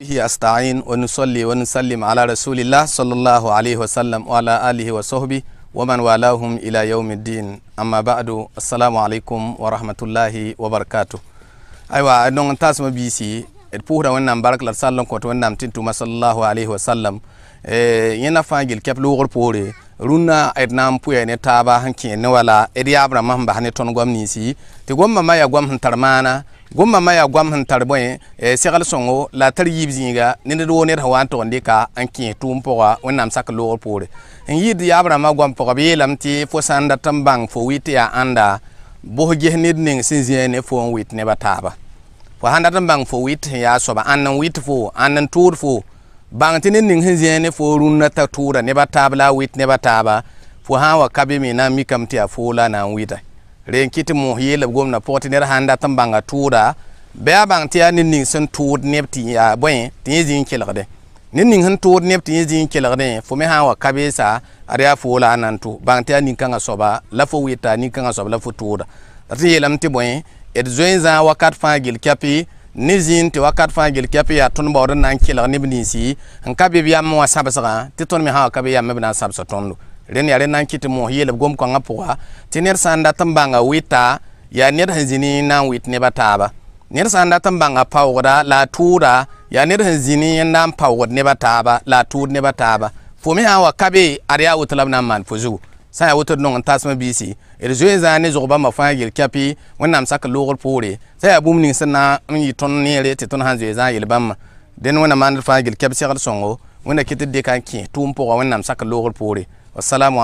bihi asta'in wa nusalli wa nusallim ala rasulillah sallallahu alaihi wa wa ala alihi wa sahbi wa man walahum ila yawmiddin amma ba'du assalamu alaikum wa rahmatullahi wa barakatuh aiwa non tasma bisi et pour ko to tintu alaihi rũnnã d na n pʋɩa ne taaba sẽn kẽed ne wala d yaab rãmbã sẽn bas ne tõnd goam ninsi tɩ goamã ma yaa goam sẽn tar maana goamã ma yaa goam sẽn la tar yiib zĩiga e ne ned woo ned sẽn wa n tog n dɩka n kẽes tʋʋm pʋga wẽnnaam sak loogr poore n yɩɩd yaab rãmbã goam pʋga b yeelame tɩ fo sã n fo wɩ tɩ yaa ãnda ning sẽn fo n wɩt nebã fo sã n fo wɩt sẽn yaa soaba ãnd fo ãnd n fo bãng tɩ ne ning sẽn zẽene fo rũnnã ta tʋʋra nebã taab la a wɩt nebã taaba fo sã wa ka na n mikame tɩ yaa foo na n wɩda ren kɩ tɩ mõos yeela b gomdã pʋgẽ tɩ ned sã dat n bãnga tʋʋra bɩ a bãng tɩ yaa ne ning sẽn tʋʋd neb tɩ yaa bõe tɩ yẽ zĩig kelgdẽ ne ning sẽn tʋʋd neb tɩ yẽ zĩig kelgdẽ fo me sã n wa ka beesa ad yaa foo la a na n tʋ bãng tɩ yaa nin-kãngã soaba la fo wɩta nin-kãngã soab la fo tʋʋda la tɩ yeelame tɩ bõe d zoe zã wakat fãa gel kapɩ ne zĩn tɩ wakat fãa gel kɛp yaa tõnd baood n na n kelg neb ninsi n ka bɩ b yam wã sabsgã tɩ tõnd me sã wa ka bɩ yam me b na n sabsa tõndo rẽnd yaa rẽ na n kɩ tɩ moos yeelb gom-kãngã pʋga tɩ ned sã n dat n bãnga wɩta yaa ned sẽn zĩni na n wɩt nebã taaba ned sã la a tʋʋda yaa ned sẽn zĩni n na n paoogd la a tʋʋd nebã taaba fo me sã wa ka be ad yaa woto la b na n maan fo zugu sã n yaa nong n tasmã d zoe zane zo ba mafan gil kapi wannan am saka loogr pore sai abum ni ning sẽn na ton yɩ re neere ton tõnd sãn zane il yel den wannan man fa gil kapi sai kɛp segd sõngo wẽnna kan ki dɩka n kẽes tʋʋm pʋga wẽnnaam sak loogr wa wasalamu